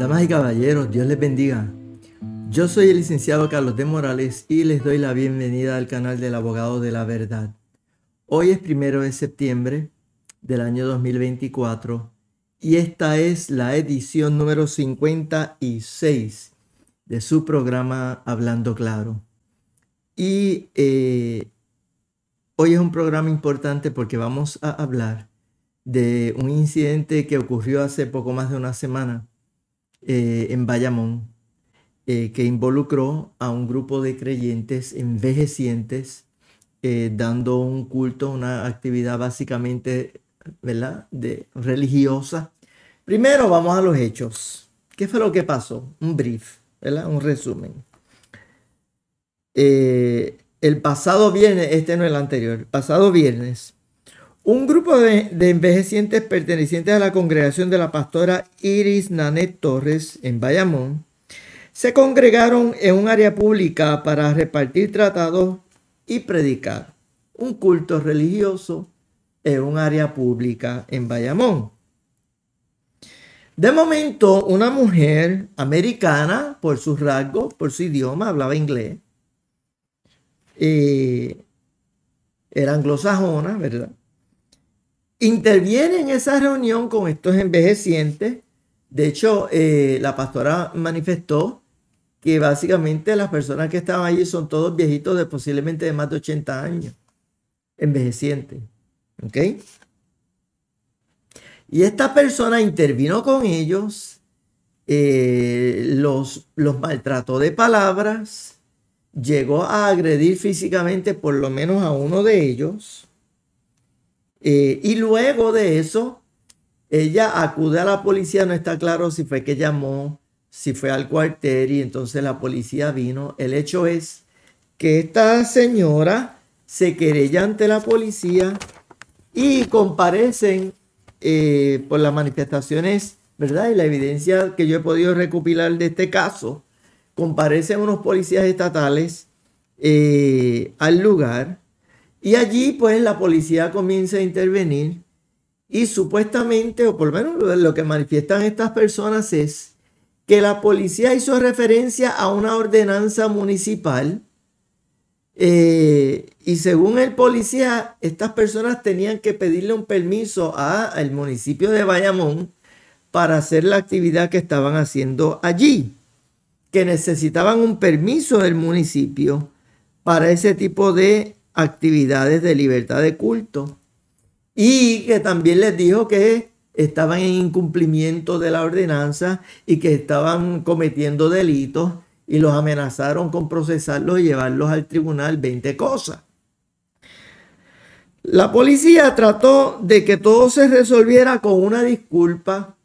Damas y caballeros, Dios les bendiga. Yo soy el licenciado Carlos de Morales y les doy la bienvenida al canal del Abogado de la Verdad. Hoy es primero de septiembre del año 2024 y esta es la edición número 56 de su programa Hablando Claro. Y eh, hoy es un programa importante porque vamos a hablar de un incidente que ocurrió hace poco más de una semana eh, en Bayamón, eh, que involucró a un grupo de creyentes envejecientes eh, dando un culto, una actividad básicamente, ¿verdad?, de, religiosa. Primero vamos a los hechos. ¿Qué fue lo que pasó? Un brief, Un resumen. el pasado viernes, este no es el anterior, pasado viernes, un grupo de, envejecientes pertenecientes a la congregación de la pastora Iris Nanet Torres en Bayamón se congregaron en un área pública para repartir tratados y predicar un culto religioso en un área pública en Bayamón. De momento, una mujer americana, por su rasgos, por su idioma, hablaba inglés, eh, era anglosajona, ¿verdad? interviene en esa reunión con estos envejecientes. De hecho, eh, la pastora manifestó que básicamente las personas que estaban allí son todos viejitos de posiblemente de más de 80 años, envejecientes. ¿Ok? Y esta persona intervino con ellos, eh, los, los maltrató de palabras, llegó a agredir físicamente por lo menos a uno de ellos. Eh, y luego de eso, ella acude a la policía, no está claro si fue que llamó, si fue al cuartel y entonces la policía vino. El hecho es que esta señora se querella ante la policía y comparecen eh, por las manifestaciones, ¿verdad? Y la evidencia que yo he podido recopilar de este caso, comparecen unos policías estatales eh, al lugar y allí pues la policía comienza a intervenir y supuestamente, o por lo menos lo que manifiestan estas personas es que la policía hizo referencia a una ordenanza municipal eh, y según el policía, estas personas tenían que pedirle un permiso al municipio de Bayamón para hacer la actividad que estaban haciendo allí, que necesitaban un permiso del municipio para ese tipo de actividades de libertad de culto y que también les dijo que estaban en incumplimiento de la ordenanza y que estaban cometiendo delitos y los amenazaron con procesarlos y llevarlos al tribunal 20 cosas. La policía trató de que todo se resolviera con una disculpa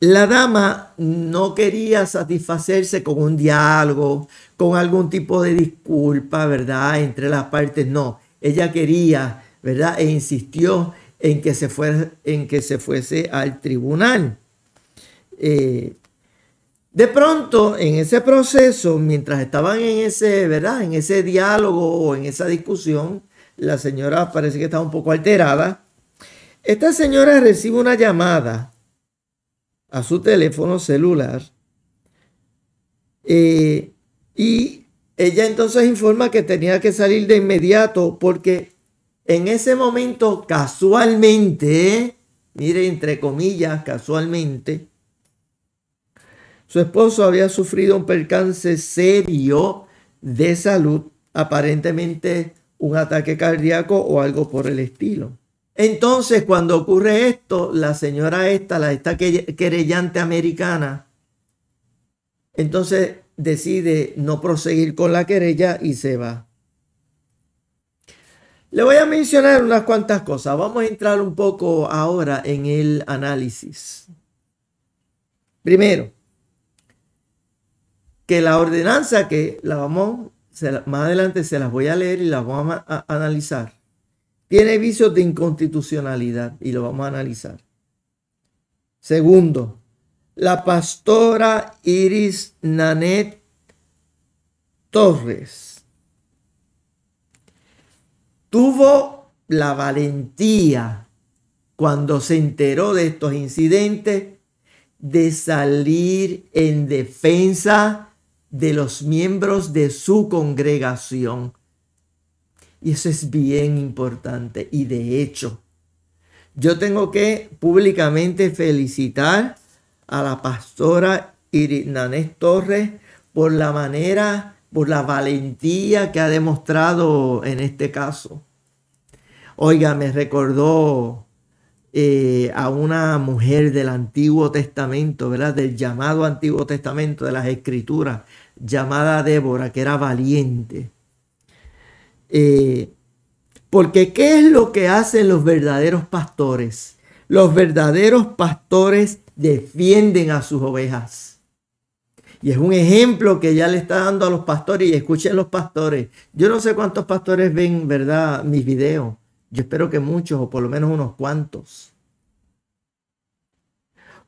la dama no quería satisfacerse con un diálogo, con algún tipo de disculpa, ¿verdad? Entre las partes, no. Ella quería, ¿verdad? E insistió en que se, fuera, en que se fuese al tribunal. Eh, de pronto, en ese proceso, mientras estaban en ese, ¿verdad? En ese diálogo o en esa discusión, la señora parece que estaba un poco alterada. Esta señora recibe una llamada a su teléfono celular. Eh, y ella entonces informa que tenía que salir de inmediato porque en ese momento casualmente, mire entre comillas, casualmente, su esposo había sufrido un percance serio de salud, aparentemente un ataque cardíaco o algo por el estilo. Entonces, cuando ocurre esto, la señora esta, la esta querellante americana, entonces decide no proseguir con la querella y se va. Le voy a mencionar unas cuantas cosas. Vamos a entrar un poco ahora en el análisis. Primero, que la ordenanza que la vamos, más adelante se las voy a leer y las vamos a analizar tiene vicios de inconstitucionalidad y lo vamos a analizar. Segundo, la pastora Iris Nanet Torres tuvo la valentía cuando se enteró de estos incidentes de salir en defensa de los miembros de su congregación. Y eso es bien importante. Y de hecho, yo tengo que públicamente felicitar a la pastora Irinanés Torres por la manera, por la valentía que ha demostrado en este caso. Oiga, me recordó eh, a una mujer del Antiguo Testamento, ¿verdad? Del llamado Antiguo Testamento, de las Escrituras, llamada Débora, que era valiente. Eh, porque ¿qué es lo que hacen los verdaderos pastores? Los verdaderos pastores defienden a sus ovejas. Y es un ejemplo que ya le está dando a los pastores y escuchen los pastores. Yo no sé cuántos pastores ven, ¿verdad?, mis videos. Yo espero que muchos o por lo menos unos cuantos.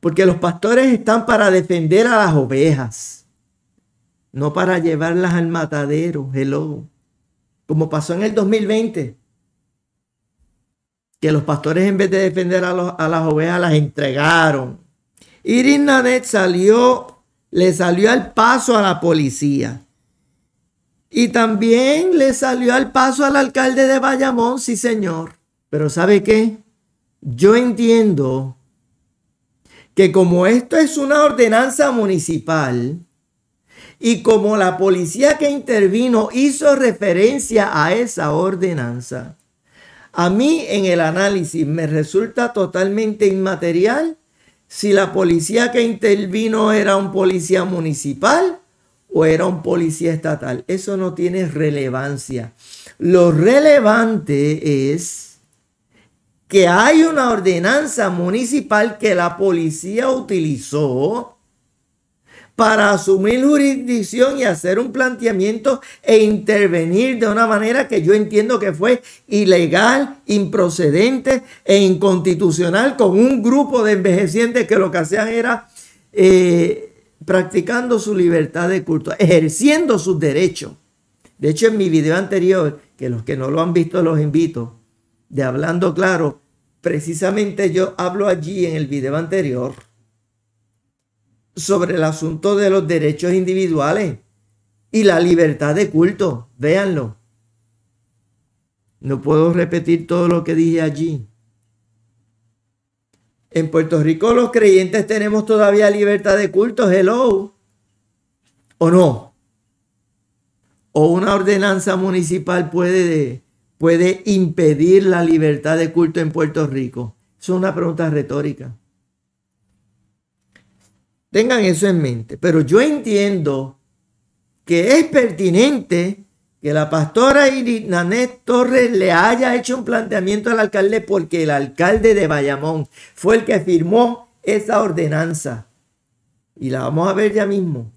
Porque los pastores están para defender a las ovejas, no para llevarlas al matadero, el lobo como pasó en el 2020, que los pastores en vez de defender a, las ovejas las entregaron. Irina Net salió, le salió al paso a la policía. Y también le salió al paso al alcalde de Bayamón, sí señor. Pero ¿sabe qué? Yo entiendo que como esto es una ordenanza municipal, y como la policía que intervino hizo referencia a esa ordenanza, a mí en el análisis me resulta totalmente inmaterial si la policía que intervino era un policía municipal o era un policía estatal. Eso no tiene relevancia. Lo relevante es que hay una ordenanza municipal que la policía utilizó para asumir jurisdicción y hacer un planteamiento e intervenir de una manera que yo entiendo que fue ilegal, improcedente e inconstitucional con un grupo de envejecientes que lo que hacían era eh, practicando su libertad de culto, ejerciendo sus derechos. De hecho, en mi video anterior, que los que no lo han visto los invito, de Hablando Claro, precisamente yo hablo allí en el video anterior sobre el asunto de los derechos individuales y la libertad de culto. Véanlo. No puedo repetir todo lo que dije allí. En Puerto Rico los creyentes tenemos todavía libertad de culto, hello. ¿O no? ¿O una ordenanza municipal puede, puede impedir la libertad de culto en Puerto Rico? Es una pregunta retórica. Tengan eso en mente. Pero yo entiendo que es pertinente que la pastora Irinanet Torres le haya hecho un planteamiento al alcalde porque el alcalde de Bayamón fue el que firmó esa ordenanza. Y la vamos a ver ya mismo.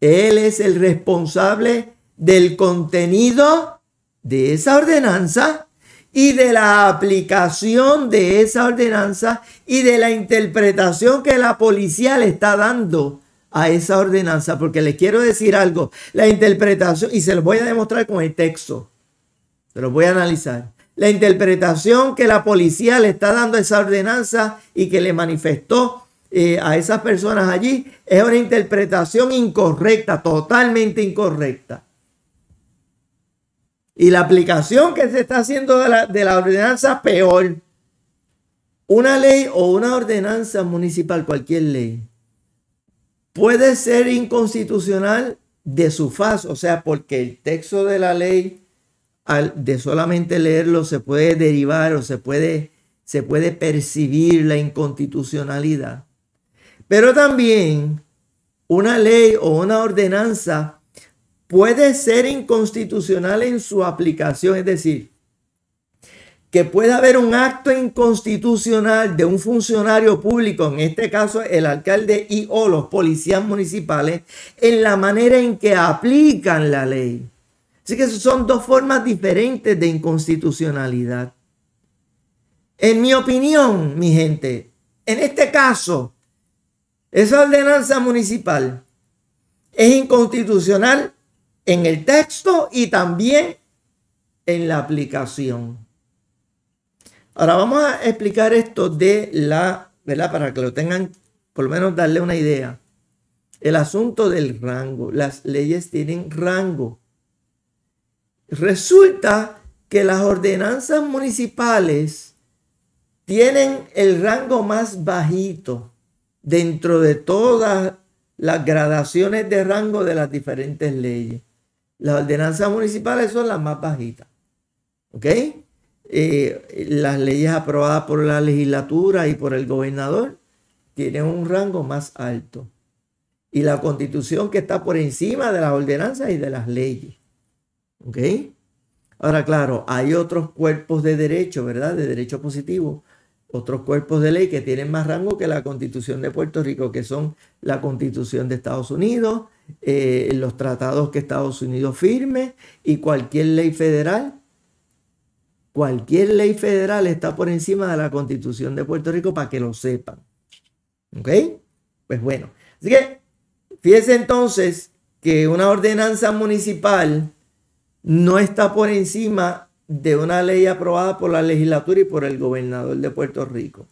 Él es el responsable del contenido de esa ordenanza y de la aplicación de esa ordenanza y de la interpretación que la policía le está dando a esa ordenanza, porque les quiero decir algo, la interpretación, y se lo voy a demostrar con el texto, se lo voy a analizar, la interpretación que la policía le está dando a esa ordenanza y que le manifestó eh, a esas personas allí es una interpretación incorrecta, totalmente incorrecta. Y la aplicación que se está haciendo de la, de la ordenanza peor. Una ley o una ordenanza municipal, cualquier ley, puede ser inconstitucional de su faz, o sea, porque el texto de la ley, al, de solamente leerlo, se puede derivar o se puede, se puede percibir la inconstitucionalidad. Pero también una ley o una ordenanza puede ser inconstitucional en su aplicación, es decir, que puede haber un acto inconstitucional de un funcionario público, en este caso el alcalde y o los policías municipales, en la manera en que aplican la ley. Así que son dos formas diferentes de inconstitucionalidad. En mi opinión, mi gente, en este caso, esa ordenanza municipal es inconstitucional en el texto y también en la aplicación. Ahora vamos a explicar esto de la, ¿verdad? Para que lo tengan, por lo menos darle una idea. El asunto del rango. Las leyes tienen rango. Resulta que las ordenanzas municipales tienen el rango más bajito dentro de todas las gradaciones de rango de las diferentes leyes. Las ordenanzas municipales son las más bajitas. ¿Ok? Eh, las leyes aprobadas por la legislatura y por el gobernador tienen un rango más alto. Y la constitución que está por encima de las ordenanzas y de las leyes. ¿Ok? Ahora, claro, hay otros cuerpos de derecho, ¿verdad? De derecho positivo, otros cuerpos de ley que tienen más rango que la constitución de Puerto Rico, que son la constitución de Estados Unidos, eh, los tratados que Estados Unidos firme y cualquier ley federal. Cualquier ley federal está por encima de la constitución de Puerto Rico para que lo sepan. ¿Ok? Pues bueno. Así que, fíjense entonces que una ordenanza municipal no está por encima de una ley aprobada por la legislatura y por el gobernador de Puerto Rico.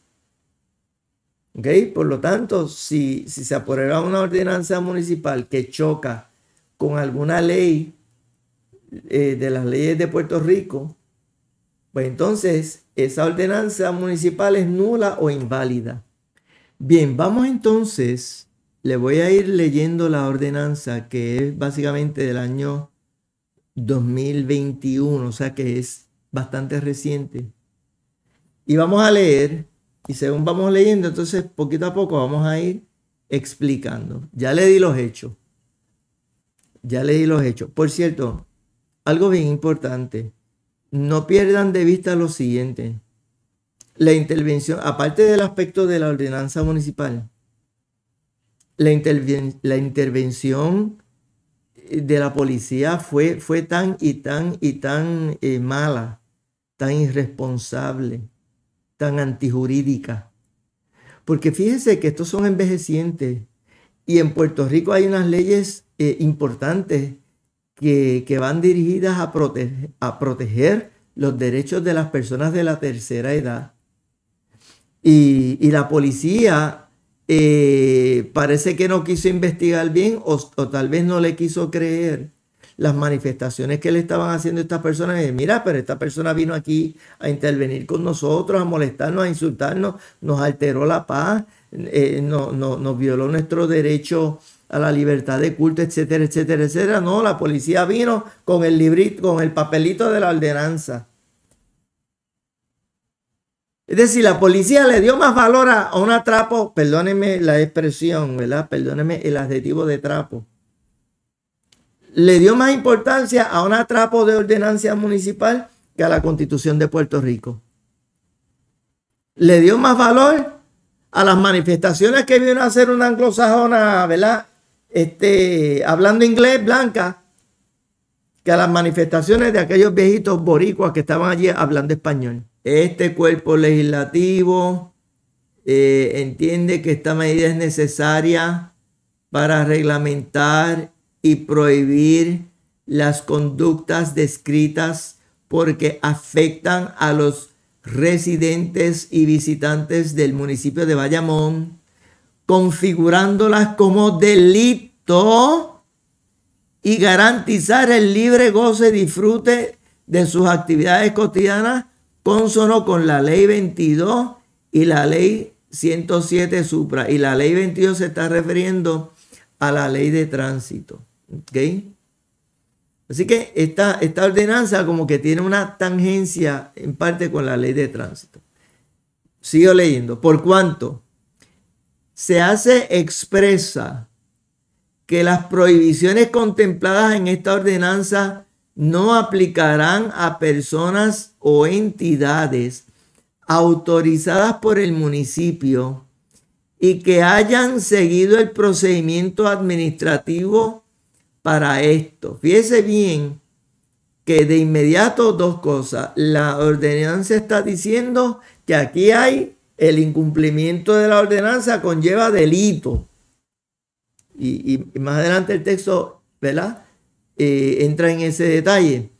¿Ok? Por lo tanto, si, se aprueba una ordenanza municipal que choca con alguna ley eh, de las leyes de Puerto Rico, pues entonces esa ordenanza municipal es nula o inválida. Bien, vamos entonces, le voy a ir leyendo la ordenanza que es básicamente del año 2021, o sea que es bastante reciente. Y vamos a leer y según vamos leyendo, entonces poquito a poco vamos a ir explicando. Ya le di los hechos. Ya le di los hechos. Por cierto, algo bien importante. No pierdan de vista lo siguiente. La intervención, aparte del aspecto de la ordenanza municipal, la, intervención eh, de la policía fue, fue tan y tan y tan eh, mala, tan irresponsable tan antijurídica. Porque fíjense que estos son envejecientes y en Puerto Rico hay unas leyes eh, importantes que, van dirigidas a, a proteger los derechos de las personas de la tercera edad. Y, la policía eh, parece que no quiso investigar bien o tal vez no le quiso creer las manifestaciones que le estaban haciendo estas personas. Y, Mira, pero esta persona vino aquí a intervenir con nosotros, a molestarnos, a insultarnos, nos alteró la paz, eh, no, no, nos violó nuestro derecho a la libertad de culto, etcétera, etcétera, etcétera. No, la policía vino con el librito, con el papelito de la ordenanza. Es decir, la policía le dio más valor a, un atrapo perdónenme la expresión, ¿verdad? Perdónenme el adjetivo de trapo le dio más importancia a un atrapo de ordenancia municipal que a la constitución de Puerto Rico. Le dio más valor a las manifestaciones que vino a hacer una anglosajona, ¿verdad? Este, hablando inglés, blanca, que a las manifestaciones de aquellos viejitos boricuas que estaban allí hablando español. Este cuerpo legislativo eh, entiende que esta medida es necesaria para reglamentar y prohibir las conductas descritas porque afectan a los residentes y visitantes del municipio de Bayamón, configurándolas como delito y garantizar el libre goce y disfrute de sus actividades cotidianas consono con la ley 22 y la ley 107 supra. Y la ley 22 se está refiriendo a la ley de tránsito. ¿Okay? Así que esta, esta ordenanza como que tiene una tangencia en parte con la ley de tránsito. Sigo leyendo. Por cuanto se hace expresa que las prohibiciones contempladas en esta ordenanza no aplicarán a personas o entidades autorizadas por el municipio y que hayan seguido el procedimiento administrativo para esto. Fíjese bien que de inmediato dos cosas. La ordenanza está diciendo que aquí hay el incumplimiento de la ordenanza conlleva delito. Y, más adelante el texto, ¿verdad? Eh, entra en ese detalle.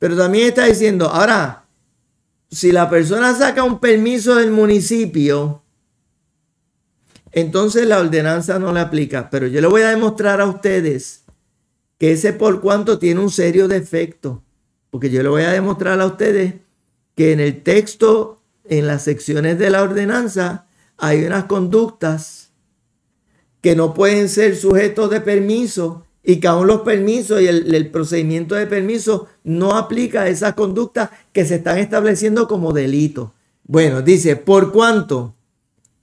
Pero también está diciendo, ahora, si la persona saca un permiso del municipio, entonces la ordenanza no le aplica. Pero yo le voy a demostrar a ustedes que ese por cuanto tiene un serio defecto, porque yo le voy a demostrar a ustedes que en el texto, en las secciones de la ordenanza, hay unas conductas que no pueden ser sujetos de permiso y que aún los permisos y el, procedimiento de permiso no aplica a esas conductas que se están estableciendo como delito. Bueno, dice, por cuanto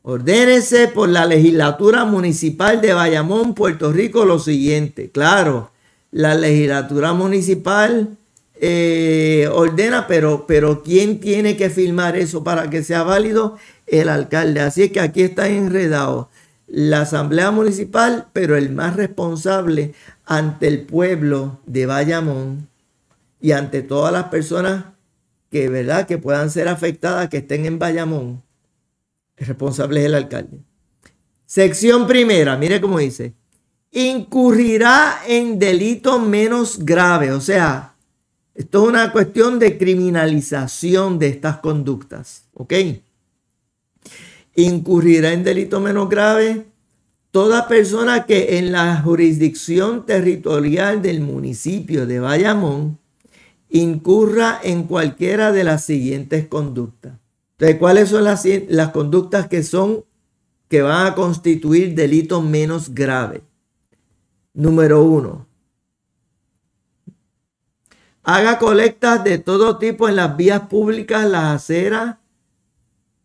ordénese por la legislatura municipal de Bayamón, Puerto Rico, lo siguiente. Claro, la legislatura municipal eh, ordena, pero, pero ¿quién tiene que firmar eso para que sea válido? El alcalde. Así es que aquí está enredado la asamblea municipal, pero el más responsable ante el pueblo de Bayamón y ante todas las personas que, ¿verdad? que puedan ser afectadas, que estén en Bayamón, el responsable es el alcalde. Sección primera, mire cómo dice incurrirá en delito menos grave. O sea, esto es una cuestión de criminalización de estas conductas. ¿Ok? Incurrirá en delito menos grave toda persona que en la jurisdicción territorial del municipio de Bayamón incurra en cualquiera de las siguientes conductas. Entonces, ¿cuáles son las, conductas que son que van a constituir delito menos grave? Número uno. Haga colectas de todo tipo en las vías públicas, las aceras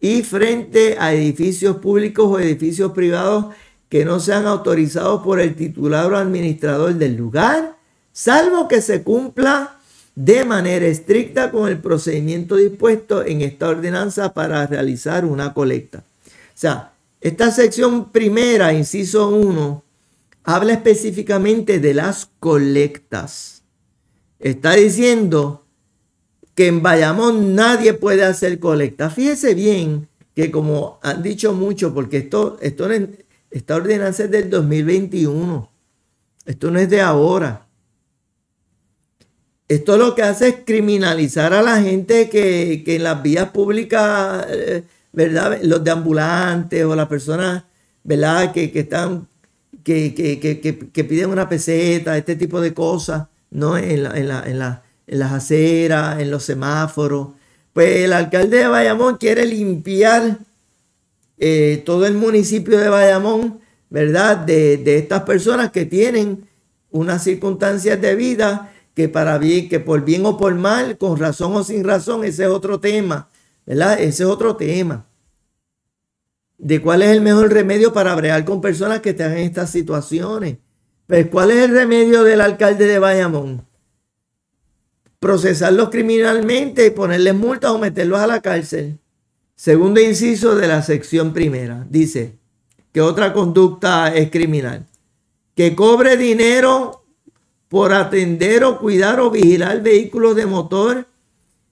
y frente a edificios públicos o edificios privados que no sean autorizados por el titular o administrador del lugar, salvo que se cumpla de manera estricta con el procedimiento dispuesto en esta ordenanza para realizar una colecta. O sea, esta sección primera, inciso 1, habla específicamente de las colectas. Está diciendo que en Bayamón nadie puede hacer colectas. Fíjese bien que como han dicho mucho, porque esto, esto esta ordenanza es del 2021. Esto no es de ahora. Esto lo que hace es criminalizar a la gente que, en las vías públicas, eh, ¿verdad? Los deambulantes o las personas, ¿verdad? Que, que están que, piden una peseta, este tipo de cosas, ¿no? En, en, las aceras, en los semáforos. Pues el alcalde de Bayamón quiere limpiar eh, todo el municipio de Bayamón, ¿verdad? De, de, estas personas que tienen unas circunstancias de vida que para bien, que por bien o por mal, con razón o sin razón, ese es otro tema, ¿verdad? Ese es otro tema de cuál es el mejor remedio para bregar con personas que están en estas situaciones. Pues, ¿cuál es el remedio del alcalde de Bayamón? Procesarlos criminalmente, y ponerles multas o meterlos a la cárcel. Segundo inciso de la sección primera, dice que otra conducta es criminal. Que cobre dinero por atender o cuidar o vigilar vehículos de motor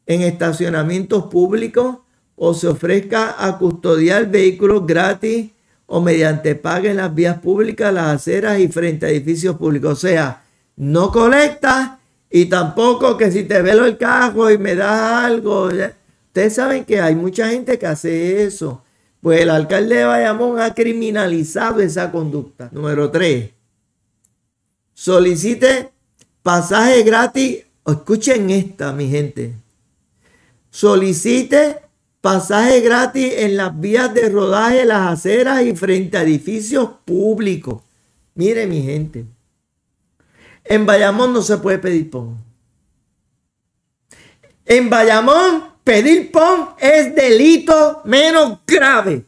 en estacionamientos públicos o se ofrezca a custodiar vehículos gratis o mediante paga en las vías públicas, las aceras y frente a edificios públicos. O sea, no colecta. y tampoco que si te velo el carro y me das algo. Ustedes saben que hay mucha gente que hace eso. Pues el alcalde de Bayamón ha criminalizado esa conducta. Número tres, Solicite pasaje gratis. Escuchen esta, mi gente. Solicite pasaje gratis en las vías de rodaje, las aceras y frente a edificios públicos. Mire mi gente, en Bayamón no se puede pedir pon. En Bayamón pedir pon es delito menos grave.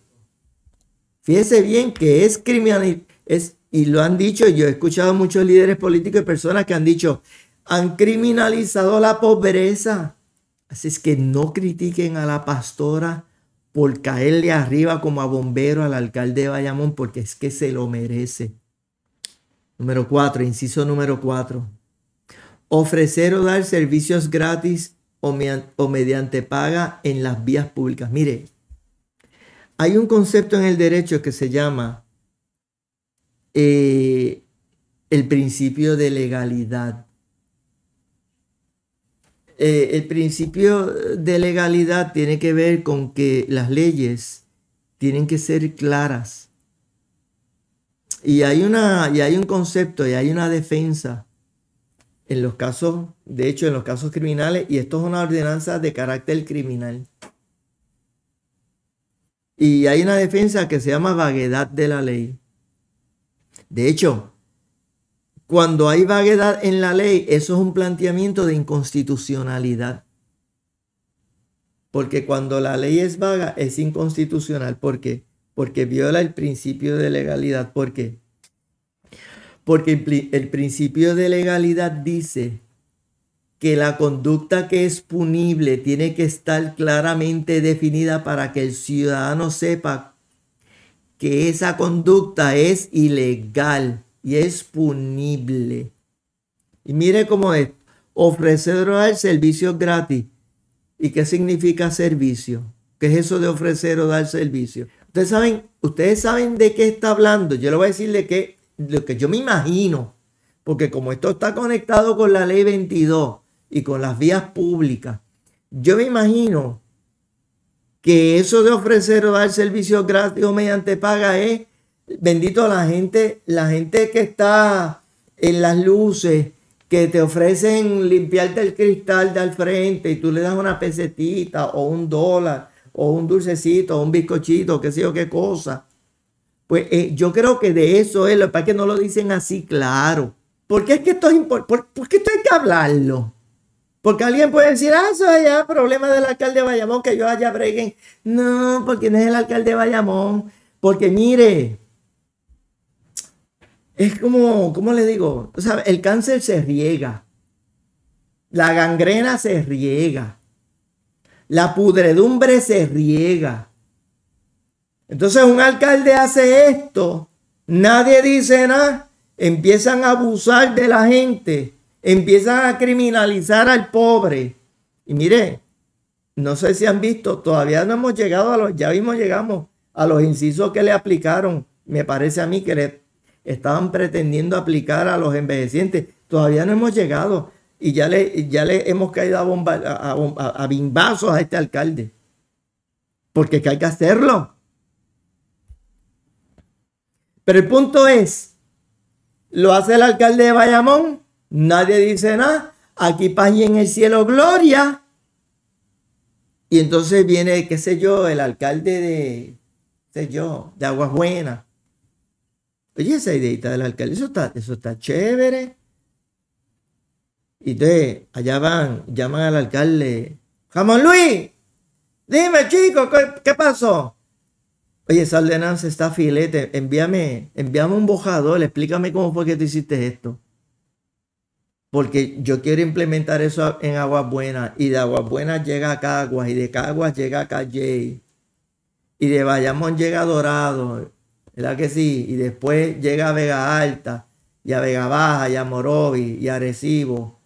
Fíjese bien que es criminal, es, y lo han dicho, yo he escuchado a muchos líderes políticos y personas que han dicho, han criminalizado la pobreza Así es que no critiquen a la pastora por caerle arriba como a bombero al alcalde de Bayamón, porque es que se lo merece. Número cuatro, inciso número cuatro. Ofrecer o dar servicios gratis o, mediante paga en las vías públicas. Mire, hay un concepto en el derecho que se llama eh, el principio de legalidad. Eh, el principio de legalidad tiene que ver con que las leyes tienen que ser claras. Y hay, una, y hay un concepto y hay una defensa en los casos, de hecho en los casos criminales, y esto es una ordenanza de carácter criminal. Y hay una defensa que se llama vaguedad de la ley. De hecho, cuando hay vaguedad en la ley, eso es un planteamiento de inconstitucionalidad. Porque cuando la ley es vaga, es inconstitucional. ¿Por qué? Porque viola el principio de legalidad. ¿Por qué? Porque el principio de legalidad dice que la conducta que es punible tiene que estar claramente definida para que el ciudadano sepa que esa conducta es ilegal y es punible. Y mire cómo es, ofrecer o dar servicio gratis. ¿Y qué significa servicio? ¿Qué es eso de ofrecer o dar servicio? Ustedes saben, ustedes saben de qué está hablando. Yo le voy a decir de qué, lo que yo me imagino. Porque como esto está conectado con la ley 22 y con las vías públicas, yo me imagino que eso de ofrecer o dar servicios gratis o mediante paga es Bendito la gente, la gente que está en las luces, que te ofrecen limpiarte el cristal de al frente y tú le das una pesetita o un dólar o un dulcecito o un bizcochito, qué sé yo, qué cosa. Pues eh, yo creo que de eso es, lo que que no lo dicen así claro. Porque es que esto es importante, qué hay que hablarlo. Porque alguien puede decir, ah, eso es ya problema del alcalde de Bayamón, que yo allá breguen. No, porque no es el alcalde de Bayamón. Porque mire, es como, ¿cómo le digo? O sea, el cáncer se riega. La gangrena se riega. La pudredumbre se riega. Entonces un alcalde hace esto, nadie dice nada, empiezan a abusar de la gente, empiezan a criminalizar al pobre. Y mire, no sé si han visto, todavía no hemos llegado a los, ya vimos, llegamos a los incisos que le aplicaron, me parece a mí que estaban pretendiendo aplicar a los envejecientes. Todavía no hemos llegado y ya le, ya le hemos caído a, bomba, a, a, bimbazos a este alcalde. Porque es que hay que hacerlo. Pero el punto es, lo hace el alcalde de Bayamón, nadie dice nada, aquí paz y en el cielo gloria. Y entonces viene, qué sé yo, el alcalde de, sé yo, de Aguas Buenas Oye, pues, esa ideita del alcalde, eso está, eso está chévere. Y entonces, allá van, llaman al alcalde. Jamón Luis, dime chico, ¿qué, pasó? Oye, esa ordenanza está filete, envíame, envíame un bojador, explícame cómo fue que tú hiciste esto. Porque yo quiero implementar eso en Aguas Buenas. Y de Aguas Buenas llega a Caguas, y de Caguas llega a Calle, y de Bayamón llega Dorado, ¿verdad que sí? Y después llega a Vega Alta, y a Vega Baja, y a Morovi, y a Arecibo.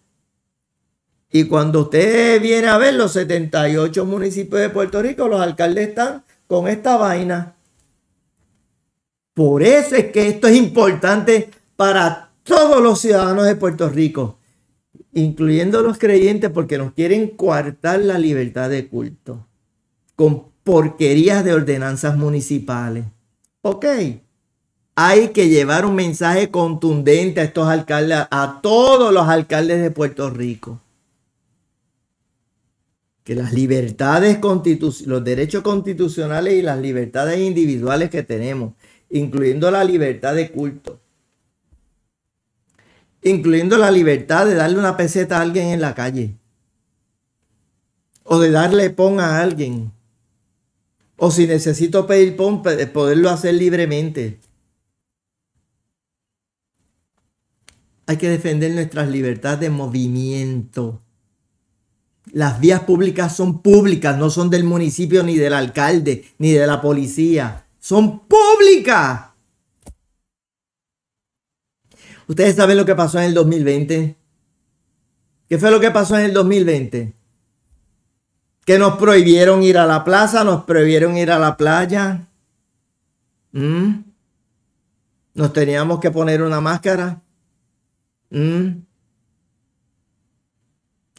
Y cuando usted viene a ver los 78 municipios de Puerto Rico, los alcaldes están con esta vaina. Por eso es que esto es importante para todos los ciudadanos de Puerto Rico, incluyendo los creyentes, porque nos quieren coartar la libertad de culto con porquerías de ordenanzas municipales. Ok, hay que llevar un mensaje contundente a estos alcaldes, a todos los alcaldes de Puerto Rico. Que las libertades constitucionales, los derechos constitucionales y las libertades individuales que tenemos, incluyendo la libertad de culto, incluyendo la libertad de darle una peseta a alguien en la calle o de darle pon a alguien o si necesito pedir PON, poderlo hacer libremente. Hay que defender nuestras libertades de movimiento. Las vías públicas son públicas, no son del municipio, ni del alcalde, ni de la policía. Son públicas. Ustedes saben lo que pasó en el 2020. ¿Qué fue lo que pasó en el 2020? que nos prohibieron ir a la plaza, nos prohibieron ir a la playa. Mm. Nos teníamos que poner una máscara. Mm.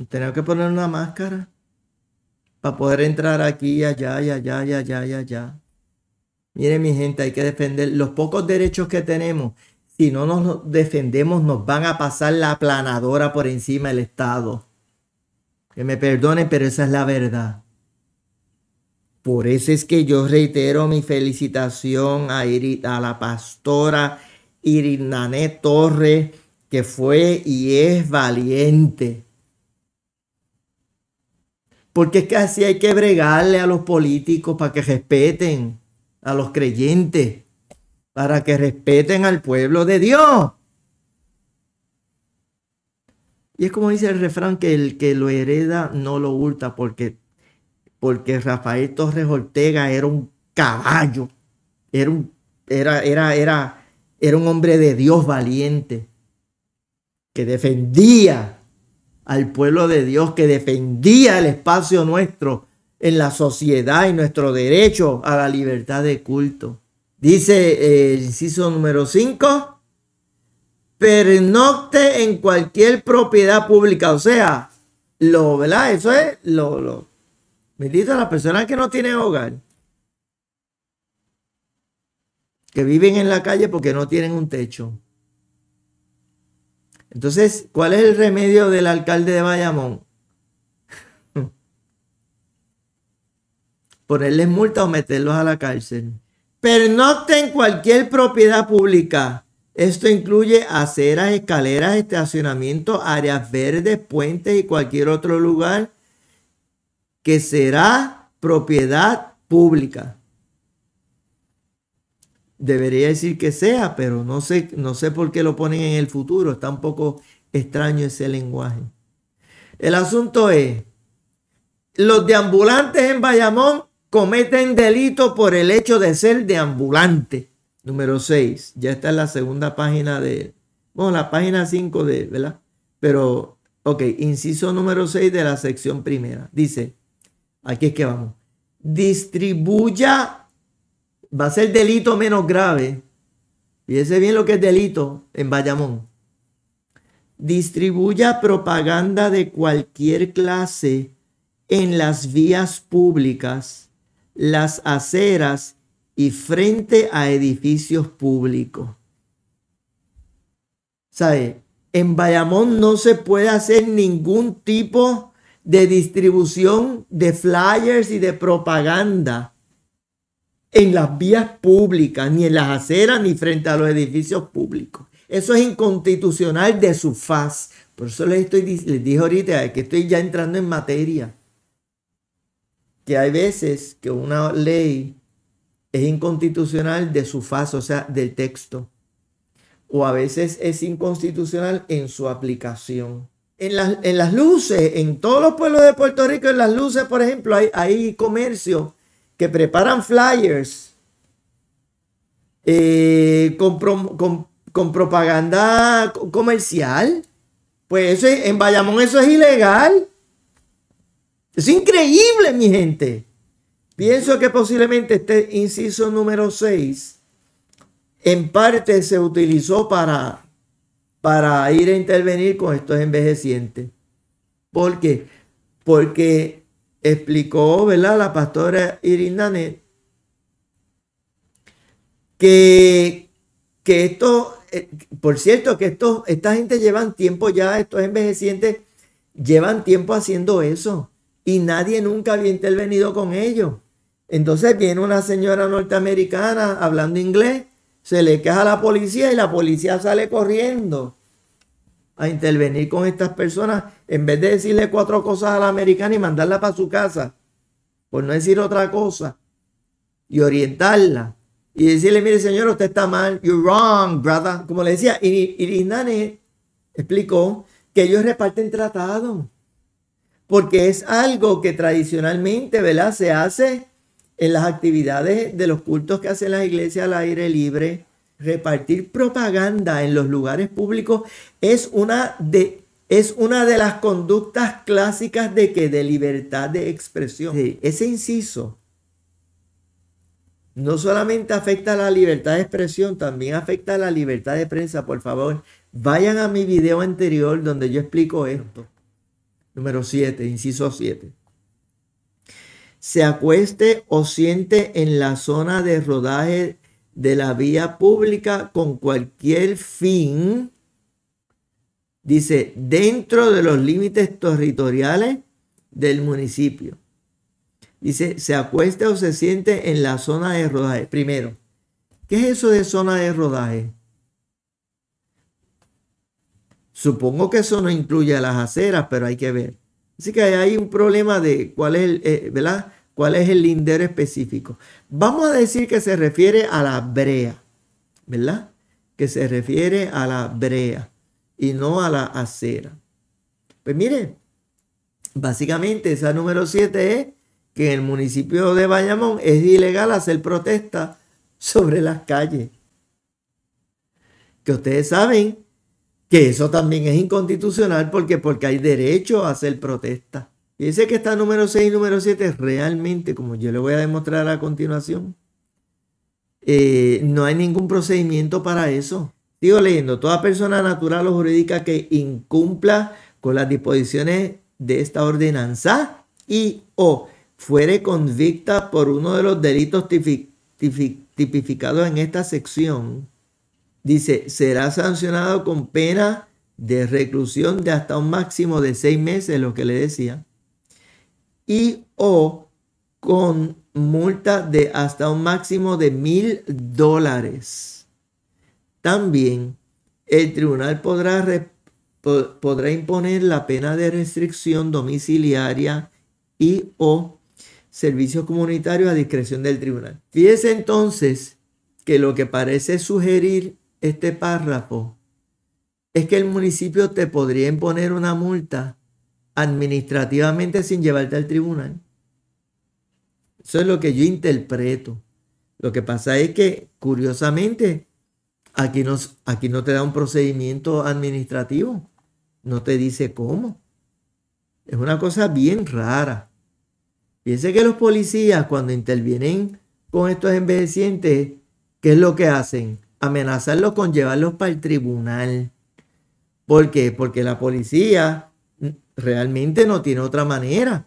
teníamos que poner una máscara para poder entrar aquí, allá, y allá, y allá, allá. Miren mi gente, hay que defender los pocos derechos que tenemos. Si no nos defendemos, nos van a pasar la aplanadora por encima del Estado. Que me perdone, pero esa es la verdad. Por eso es que yo reitero mi felicitación a, a la pastora Irinané Torres, que fue y es valiente. Porque es que así hay que bregarle a los políticos para que respeten a los creyentes, para que respeten al pueblo de Dios. Y es como dice el refrán que el que lo hereda no lo hurta porque, porque Rafael Torres Ortega era un caballo, era un, era, era, era, era un hombre de Dios valiente, que defendía al pueblo de Dios, que defendía el espacio nuestro en la sociedad y nuestro derecho a la libertad de culto. Dice eh, el inciso número 5 pernocte en cualquier propiedad pública. O sea, lo, ¿verdad? Eso es lo, lo. Bendito a las personas que no tienen hogar. Que viven en la calle porque no tienen un techo. Entonces, ¿cuál es el remedio del alcalde de Bayamón? Ponerles multa o meterlos a la cárcel. Pernocte en cualquier propiedad pública esto incluye aceras, escaleras, estacionamiento, áreas verdes, puentes y cualquier otro lugar que será propiedad pública. Debería decir que sea, pero no sé, no sé por qué lo ponen en el futuro. Está un poco extraño ese lenguaje. El asunto es, los deambulantes en Bayamón cometen delito por el hecho de ser deambulantes número 6. Ya está en la segunda página de, bueno, la página 5 de, ¿verdad? Pero, ok, inciso número 6 de la sección primera. Dice, aquí es que vamos. Distribuya, va a ser delito menos grave. Fíjese bien lo que es delito en Bayamón. Distribuya propaganda de cualquier clase en las vías públicas, las aceras y frente a edificios públicos. ¿Sabe? En Bayamón no se puede hacer ningún tipo de distribución de flyers y de propaganda en las vías públicas, ni en las aceras, ni frente a los edificios públicos. Eso es inconstitucional de su faz. Por eso les, estoy, les dije ahorita que estoy ya entrando en materia. Que hay veces que una ley es inconstitucional de su fase, o sea, del texto. O a veces es inconstitucional en su aplicación. En las, en las, luces, en todos los pueblos de Puerto Rico, en las luces, por ejemplo, hay, hay comercio que preparan flyers eh, con, con, propaganda comercial. Pues eso, en Bayamón eso es ilegal. Es increíble, mi gente. Pienso que posiblemente este inciso número 6 en parte se utilizó para, para ir a intervenir con estos envejecientes. ¿Por qué? Porque explicó, ¿verdad? La pastora Irinane que, que esto, eh, por cierto, que esta gente llevan tiempo ya, estos envejecientes llevan tiempo haciendo eso y nadie nunca había intervenido con ellos. Entonces viene una señora norteamericana hablando inglés, se le queja a la policía y la policía sale corriendo a intervenir con estas personas en vez de decirle cuatro cosas a la americana y mandarla para su casa, por no decir otra cosa, y orientarla y decirle, mire señor, usted está mal, you're wrong, brother. Como le decía, y explicó que ellos reparten tratado porque es algo que tradicionalmente, ¿verdad? Se hace en las actividades de los cultos que hacen las iglesias al aire libre, repartir propaganda en los lugares públicos es una de, es una de las conductas clásicas de que de libertad de expresión. ese inciso no solamente afecta a la libertad de expresión, también afecta a la libertad de prensa. Por favor, vayan a mi video anterior donde yo explico esto. Número 7, inciso 7 se acueste o siente en la zona de rodaje de la vía pública con cualquier fin, dice, dentro de los límites territoriales del municipio. Dice, se acueste o se siente en la zona de rodaje. Primero, ¿qué es eso de zona de rodaje? Supongo que eso no incluye a las aceras, pero hay que ver. Así que hay un problema de cuál es, el, eh, ¿verdad? cuál es el lindero específico. Vamos a decir que se refiere a la brea, ¿verdad? Que se refiere a la brea y no a la acera. Pues miren, básicamente esa número 7 es que en el municipio de Bayamón es ilegal hacer protesta sobre las calles. Que ustedes saben que eso también es inconstitucional porque, porque hay derecho a hacer protesta. Y dice que está número 6 y número 7 realmente, como yo le voy a demostrar a continuación, eh, no hay ningún procedimiento para eso. Sigo leyendo, toda persona natural o jurídica que incumpla con las disposiciones de esta ordenanza y o fuere convicta por uno de los delitos tipificados en esta sección, dice, será sancionado con pena de reclusión de hasta un máximo de seis meses, lo que le decía, y o con multa de hasta un máximo de mil dólares. También el tribunal podrá, podrá imponer la pena de restricción domiciliaria y o servicios comunitarios a discreción del tribunal. Fíjese entonces que lo que parece sugerir este párrafo es que el municipio te podría imponer una multa administrativamente sin llevarte al tribunal. Eso es lo que yo interpreto. Lo que pasa es que, curiosamente, aquí, aquí no te da un procedimiento administrativo. No te dice cómo. Es una cosa bien rara. Piense que los policías cuando intervienen con estos envejecientes, ¿qué es lo que hacen? Amenazarlos con llevarlos para el tribunal. ¿Por qué? Porque la policía realmente no tiene otra manera,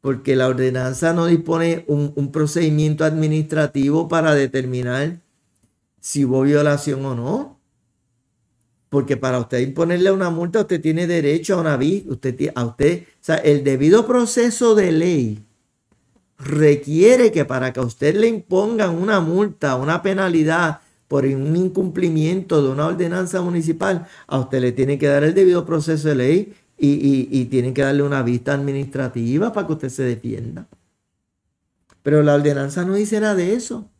porque la ordenanza no dispone un, procedimiento administrativo para determinar si hubo violación o no. Porque para usted imponerle una multa, usted tiene derecho a una vista, usted, a usted, o sea, el debido proceso de ley requiere que para que a usted le impongan una multa, una penalidad por un incumplimiento de una ordenanza municipal, a usted le tiene que dar el debido proceso de ley y, tienen que darle una vista administrativa para que usted se defienda. Pero la ordenanza no dice nada de eso.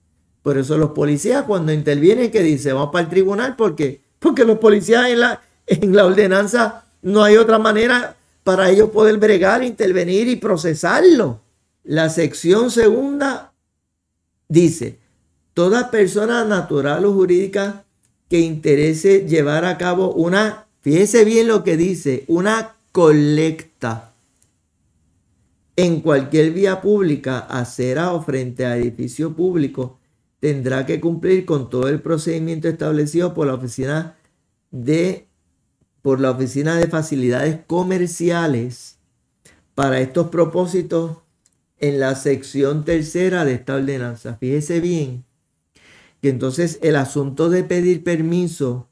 Por eso los policías cuando intervienen que dicen vamos para el tribunal, ¿por qué? Porque los policías en la, en la ordenanza no hay otra manera para ellos poder bregar, intervenir y procesarlo. La sección segunda dice, toda persona natural o jurídica que interese llevar a cabo una Fíjese bien lo que dice, una colecta en cualquier vía pública, acera o frente a edificio público, tendrá que cumplir con todo el procedimiento establecido por la oficina de por la oficina de facilidades comerciales para estos propósitos en la sección tercera de esta ordenanza. Fíjese bien que entonces el asunto de pedir permiso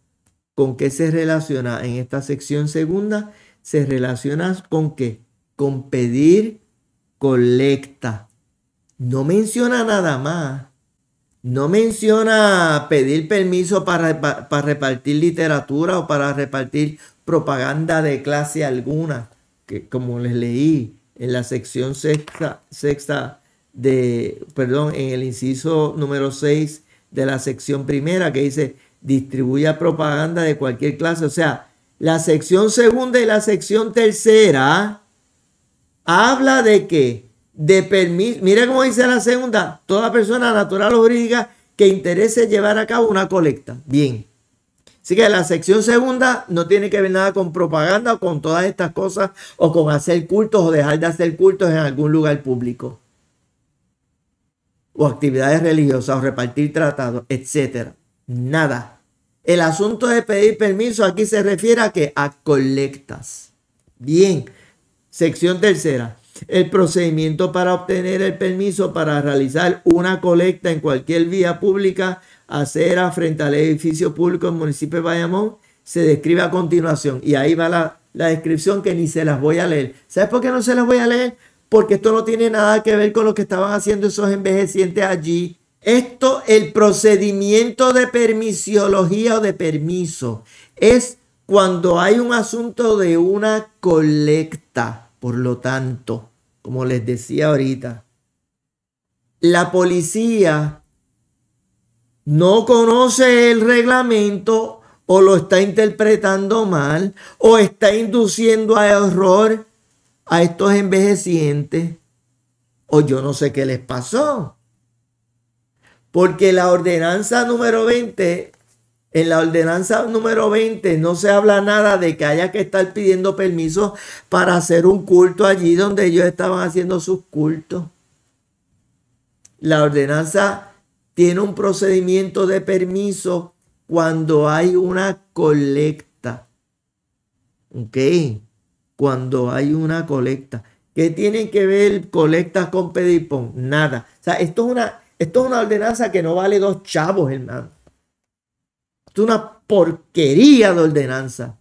¿Con qué se relaciona en esta sección segunda? Se relaciona con qué? Con pedir colecta. No menciona nada más. No menciona pedir permiso para, repartir literatura o para repartir propaganda de clase alguna, que como les leí en la sección sexta, sexta de, perdón, en el inciso número 6 de la sección primera, que dice, distribuya propaganda de cualquier clase. O sea, la sección segunda y la sección tercera habla de que, de permiso, mira cómo dice la segunda, toda persona natural o jurídica que interese llevar a cabo una colecta. Bien. Así que la sección segunda no tiene que ver nada con propaganda o con todas estas cosas o con hacer cultos o dejar de hacer cultos en algún lugar público o actividades religiosas o repartir tratados, etcétera nada. El asunto de pedir permiso aquí se refiere a que a colectas. Bien, sección tercera. El procedimiento para obtener el permiso para realizar una colecta en cualquier vía pública, acera, frente al edificio público en municipio de Bayamón, se describe a continuación. Y ahí va la, la descripción que ni se las voy a leer. ¿Sabes por qué no se las voy a leer? Porque esto no tiene nada que ver con lo que estaban haciendo esos envejecientes allí esto, el procedimiento de permisología o de permiso, es cuando hay un asunto de una colecta. Por lo tanto, como les decía ahorita, la policía no conoce el reglamento o lo está interpretando mal o está induciendo a error a estos envejecientes o yo no sé qué les pasó. Porque la ordenanza número 20, en la ordenanza número 20 no se habla nada de que haya que estar pidiendo permiso para hacer un culto allí donde ellos estaban haciendo sus cultos. La ordenanza tiene un procedimiento de permiso cuando hay una colecta. ¿Ok? Cuando hay una colecta. ¿Qué tienen que ver colectas con pedipón? Nada. O sea, esto es una esto es una ordenanza que no vale dos chavos, hermano. Esto es una porquería de ordenanza.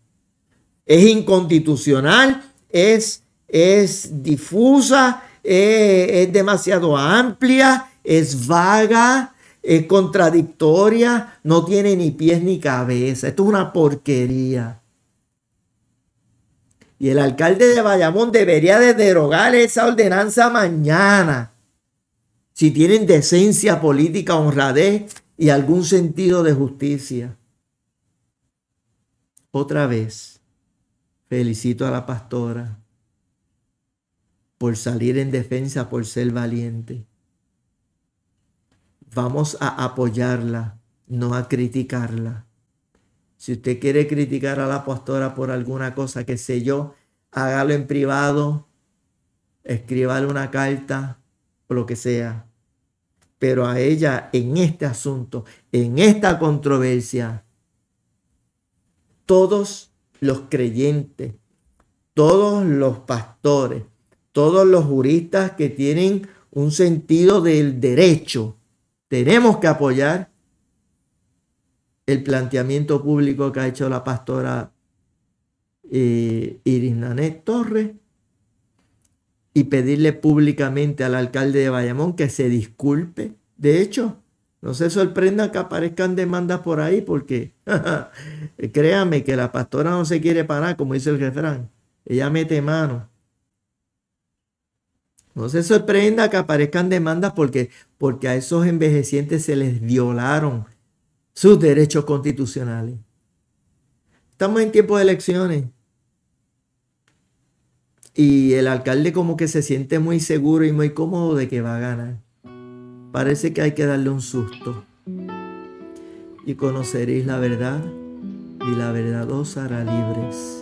Es inconstitucional, es, es difusa, es, demasiado amplia, es vaga, es contradictoria, no tiene ni pies ni cabeza. Esto es una porquería. Y el alcalde de Bayamón debería de derogar esa ordenanza mañana si tienen decencia política, honradez y algún sentido de justicia. Otra vez, felicito a la pastora por salir en defensa, por ser valiente. Vamos a apoyarla, no a criticarla. Si usted quiere criticar a la pastora por alguna cosa, que sé yo, hágalo en privado, escríbale una carta, o lo que sea pero a ella en este asunto, en esta controversia, todos los creyentes, todos los pastores, todos los juristas que tienen un sentido del derecho, tenemos que apoyar el planteamiento público que ha hecho la pastora eh, Iris Nanet Torres y pedirle públicamente al alcalde de Bayamón que se disculpe. De hecho, no se sorprenda que aparezcan demandas por ahí porque créame que la pastora no se quiere parar, como dice el refrán. Ella mete mano. No se sorprenda que aparezcan demandas porque, porque a esos envejecientes se les violaron sus derechos constitucionales. Estamos en tiempo de elecciones. Y el alcalde como que se siente muy seguro y muy cómodo de que va a ganar. Parece que hay que darle un susto. Y conoceréis la verdad y la verdad os hará libres.